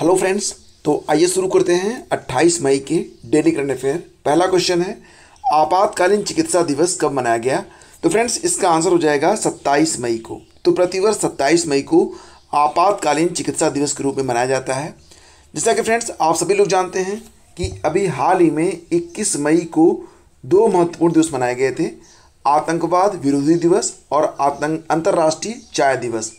hello friends तो आइए शुरू करते हैं 28 मई के डेली करंट अफेयर पहला क्वेश्चन है आपातकालीन चिकित्सा दिवस कब मनाया गया तो फ्रेंड्स इसका आंसर हो जाएगा 27 मई को तो प्रतिवर्ष 27 मई को आपातकालीन चिकित्सा दिवस के रूप में मनाया जाता है जैसा कि फ्रेंड्स आप सभी लोग जानते हैं कि अभी हाल ही में इक्कीस मई को दो महत्वपूर्ण दिवस मनाए गए थे आतंकवाद विरोधी दिवस और आतंक अंतर्राष्ट्रीय चाय दिवस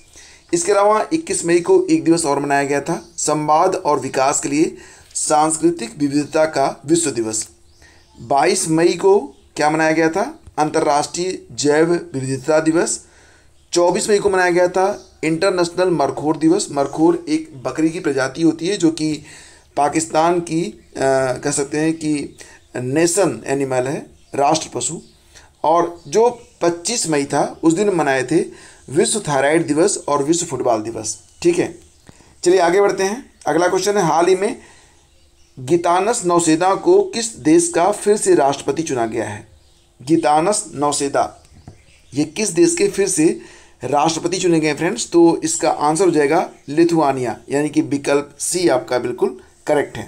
इसके अलावा 21 मई को एक दिवस और मनाया गया था संवाद और विकास के लिए सांस्कृतिक विविधता का विश्व दिवस 22 मई को क्या मनाया गया था अंतर्राष्ट्रीय जैव विविधता दिवस 24 मई को मनाया गया था इंटरनेशनल मरखोर दिवस मरखोर एक बकरी की प्रजाति होती है जो कि पाकिस्तान की कह सकते हैं कि नेशन एनिमल है राष्ट्र पशु और जो 25 मई था उस दिन मनाए थे विश्व थायराइड दिवस और विश्व फुटबॉल दिवस ठीक है चलिए आगे बढ़ते हैं अगला क्वेश्चन है हाल ही में गीतानस नौसेदा को किस देश का फिर से राष्ट्रपति चुना गया है गीतानस नौसेदा ये किस देश के फिर से राष्ट्रपति चुने गए फ्रेंड्स तो इसका आंसर हो जाएगा लिथुआनिया यानी कि विकल्प सी आपका बिल्कुल करेक्ट है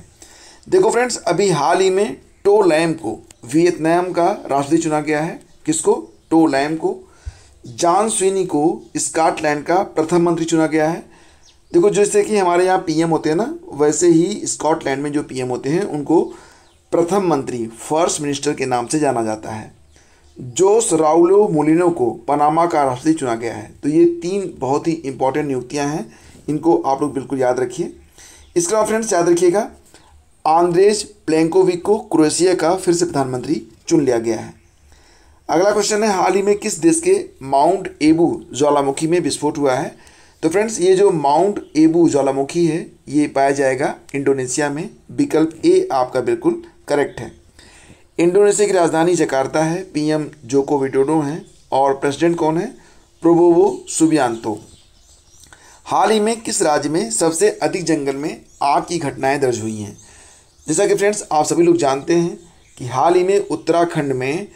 देखो फ्रेंड्स अभी हाल ही में टो लैम को वियतनाम का राष्ट्रपति चुना गया है किसको टो लैम को जॉन स्वीनी को स्कॉटलैंड का प्रथम मंत्री चुना गया है देखो जैसे कि हमारे यहाँ पीएम होते हैं ना वैसे ही स्कॉटलैंड में जो पीएम होते हैं उनको प्रथम मंत्री फर्स्ट मिनिस्टर के नाम से जाना जाता है जोस राउलो मोलिनो को पनामा का राष्ट्रपति चुना गया है तो ये तीन बहुत ही इंपॉर्टेंट नियुक्तियाँ हैं इनको आप लोग बिल्कुल याद रखिए इसके अलावा फ्रेंड्स याद रखिएगा आंद्रेज प्लेंकोविक को क्रोएशिया का फिर से प्रधानमंत्री चुन लिया गया है अगला क्वेश्चन है हाल ही में किस देश के माउंट एबू ज्वालामुखी में विस्फोट हुआ है तो फ्रेंड्स ये जो माउंट एबू ज्वालामुखी है ये पाया जाएगा इंडोनेशिया में विकल्प ए आपका बिल्कुल करेक्ट है इंडोनेशिया की राजधानी जकार्ता है पीएम जोको विडोडो हैं और प्रेसिडेंट कौन है प्रोबोवो सुबियांतो हाल ही में किस राज्य में सबसे अधिक जंगल में आग की घटनाएं दर्ज हुई हैं जैसा कि फ्रेंड्स आप सभी लोग जानते हैं कि हाल ही में उत्तराखंड में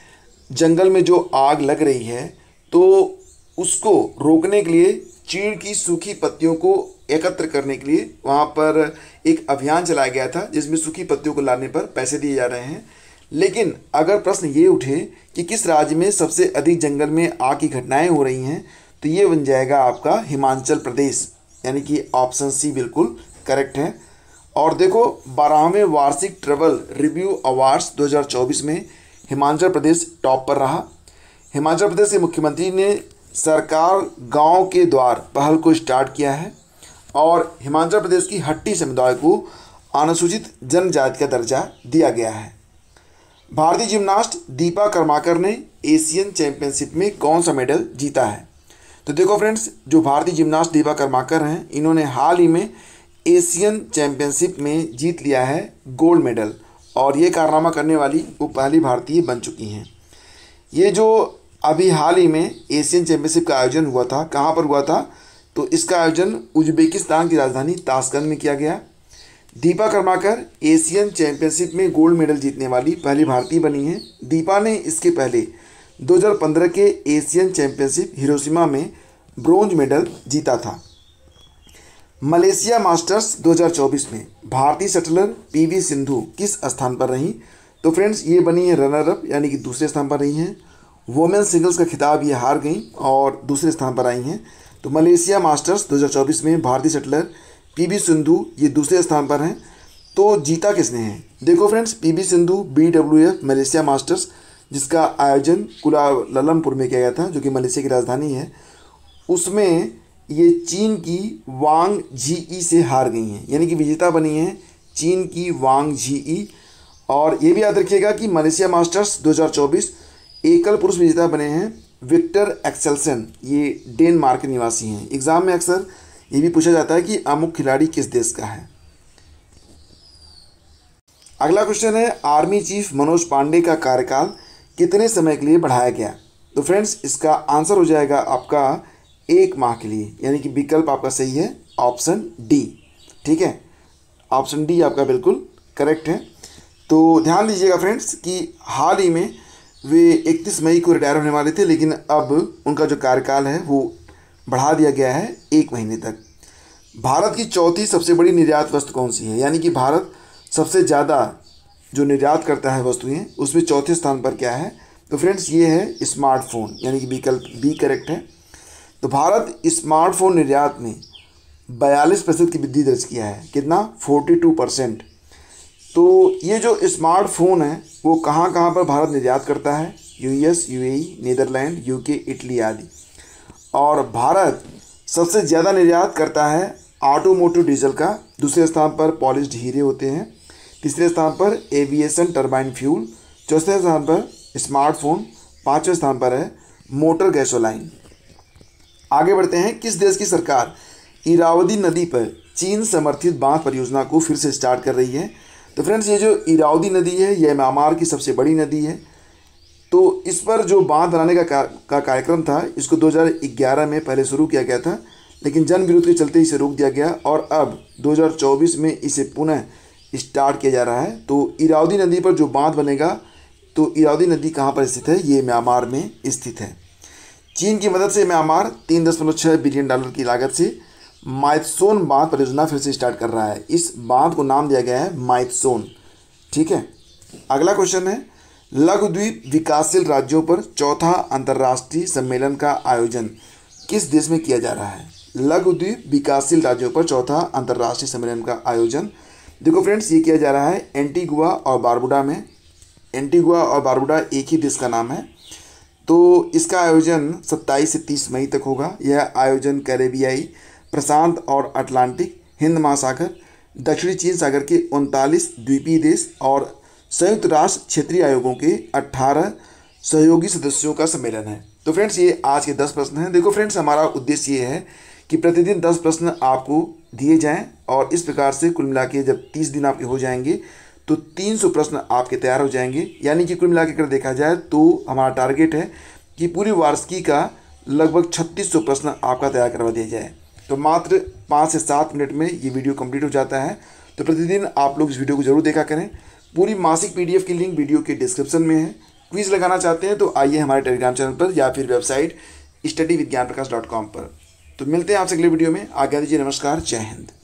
जंगल में जो आग लग रही है तो उसको रोकने के लिए चीड़ की सूखी पत्तियों को एकत्र करने के लिए वहाँ पर एक अभियान चलाया गया था जिसमें सूखी पत्तियों को लाने पर पैसे दिए जा रहे हैं लेकिन अगर प्रश्न ये उठे कि किस राज्य में सबसे अधिक जंगल में आग की घटनाएं हो रही हैं तो ये बन जाएगा आपका हिमाचल प्रदेश यानी कि ऑप्शन सी बिल्कुल करेक्ट है और देखो बारहवें वार्षिक ट्रेवल रिव्यू अवार्ड्स 2024 में हिमाचल प्रदेश टॉप पर रहा हिमाचल प्रदेश के मुख्यमंत्री ने सरकार गांव के द्वार पहल को स्टार्ट किया है और हिमाचल प्रदेश की हट्टी समुदाय को अनुसूचित जनजाति का दर्जा दिया गया है भारतीय जिम्नास्ट दीपा कर्माकर ने एशियन चैंपियनशिप में कौन सा मेडल जीता है तो देखो फ्रेंड्स जो भारतीय जिम्नास्ट दीपा कर्माकर हैं इन्होंने हाल ही में एशियन चैंपियनशिप में जीत लिया है गोल्ड मेडल और ये कारनामा करने वाली वो पहली भारतीय बन चुकी हैं ये जो अभी हाल ही में एशियन चैम्पियनशिप का आयोजन हुआ था कहाँ पर हुआ था तो इसका आयोजन उज्बेकिस्तान की राजधानी ताशकंद में किया गया दीपा कर्माकर एशियन चैम्पियनशिप में गोल्ड मेडल जीतने वाली पहली भारतीय बनी हैं दीपा ने इसके पहले 2015 के एशियन चैम्पियनशिप हिरोशिमा में ब्रॉन्ज मेडल जीता था मलेशिया मास्टर्स 2024 में भारतीय शटलर पीवी सिंधु किस स्थान पर रहीं तो फ्रेंड्स ये बनी है रनर अप यानी कि दूसरे स्थान पर रही हैं वोमेन सिंगल्स का खिताब ये हार गई और दूसरे स्थान पर आई हैं तो मलेशिया मास्टर्स 2024 में भारतीय शटलर पीवी सिंधु ये दूसरे स्थान पर हैं तो जीता किसने हैं देखो friends P Sindhu B W F Malaysia Masters जिसका आयोजन कुला ललमपुर में किया गया था जो कि मलेशिया की राजधानी है उसमें ये चीन की वांग जी ई से हार गई हैं यानी कि विजेता बनी हैं चीन की वांग जी ई और ये भी याद रखिएगा कि मलेशिया मास्टर्स 2024 एकल पुरुष विजेता बने हैं विक्टर एक्सेलसन ये डेनमार्क निवासी हैं एग्ज़ाम में अक्सर ये भी पूछा जाता है कि अमुक खिलाड़ी किस देश का है अगला क्वेश्चन है आर्मी चीफ मनोज पांडे का कार्यकाल कितने समय के लिए बढ़ाया गया तो फ्रेंड्स इसका आंसर हो जाएगा आपका एक माह के लिए यानी कि विकल्प आपका सही है ऑप्शन डी ठीक है ऑप्शन डी आपका बिल्कुल करेक्ट है तो ध्यान दीजिएगा फ्रेंड्स कि हाल ही में वे 31 मई को रिटायर होने वाले थे लेकिन अब उनका जो कार्यकाल है वो बढ़ा दिया गया है एक महीने तक भारत की चौथी सबसे बड़ी निर्यात वस्तु कौन सी है यानी कि भारत सबसे ज़्यादा जो निर्यात करता है वस्तुएं उसमें चौथे स्थान पर क्या है तो फ्रेंड्स ये है स्मार्टफोन यानी कि विकल्प बी करेक्ट है तो भारत स्मार्टफोन निर्यात में बयालीस प्रतिशत की वृद्धि दर्ज किया है कितना फोर्टी टू परसेंट तो ये जो स्मार्टफोन है वो कहाँ कहाँ पर भारत निर्यात करता है US UAE Netherland UK Italy आदि और भारत सबसे ज़्यादा निर्यात करता है ऑटोमोटिव डीजल का दूसरे स्थान पर पॉलिश हीरे होते हैं तीसरे स्थान पर एविएशन टर्बाइन फ्यूल चौथे स्थान पर स्मार्टफोन पाँचवें स्थान पर है मोटर गैसोलाइन आगे बढ़ते हैं किस देश की सरकार इरावदी नदी पर चीन समर्थित बांध परियोजना को फिर से स्टार्ट कर रही है तो फ्रेंड्स ये जो इरावदी नदी है यह म्यांमार की सबसे बड़ी नदी है तो इस पर जो बांध बनाने का का, का कार्यक्रम था इसको 2011 में पहले शुरू किया गया था लेकिन जन विरोध के चलते इसे रोक दिया गया और अब 2024 में इसे पुनः स्टार्ट किया जा रहा है तो इरावदी नदी पर जो बांध बनेगा तो इरावदी नदी कहाँ पर स्थित है ये म्यांमार में स्थित है चीन की मदद से म्यांमार तीन दशमलव छः बिलियन डॉलर की लागत से माइथसोन बांध परियोजना फिर से स्टार्ट कर रहा है इस बांध को नाम दिया गया है माइथसोन ठीक है अगला क्वेश्चन है लघुद्वीप विकासशील राज्यों पर चौथा अंतर्राष्ट्रीय सम्मेलन का आयोजन किस देश में किया जा रहा है लघुद्वीप विकासशील राज्यों पर चौथा अंतर्राष्ट्रीय सम्मेलन का आयोजन देखो फ्रेंड्स ये किया जा रहा है एंटीगुआ और बारबुडा में एंटीगुआ और बारबुडा एक ही देश का नाम है तो इसका आयोजन 27 से 30 मई तक होगा यह आयोजन कैरेबियाई प्रशांत और अटलांटिक हिंद महासागर दक्षिणी चीन सागर के उनतालीस द्वीपीय देश और संयुक्त राष्ट्र क्षेत्रीय आयोगों के 18 सहयोगी सदस्यों का सम्मेलन है तो फ्रेंड्स ये आज के 10 प्रश्न हैं देखो फ्रेंड्स हमारा उद्देश्य ये है कि प्रतिदिन 10 प्रश्न आपको दिए जाएं और इस प्रकार से कुल मिला के जब 30 दिन आपके हो जाएंगे तो 300 प्रश्न आपके तैयार हो जाएंगे यानी कि कुल मिला कर देखा जाए तो हमारा टारगेट है कि पूरी वार्षिकी का लगभग 3600 प्रश्न आपका तैयार करवा दिया जाए तो मात्र पाँच से सात मिनट में ये वीडियो कंप्लीट हो जाता है तो प्रतिदिन आप लोग इस वीडियो को जरूर देखा करें पूरी मासिक पीडीएफ की लिंक वीडियो के डिस्क्रिप्शन में है क्वीज लगाना चाहते हैं तो आइए हमारे टेलीग्राम चैनल पर या फिर वेबसाइट स्टडी विज्ञान प्रकाश डॉट कॉम पर तो मिलते हैं आपसे अगले वीडियो में आज्ञा दीजिए नमस्कार जय हिंद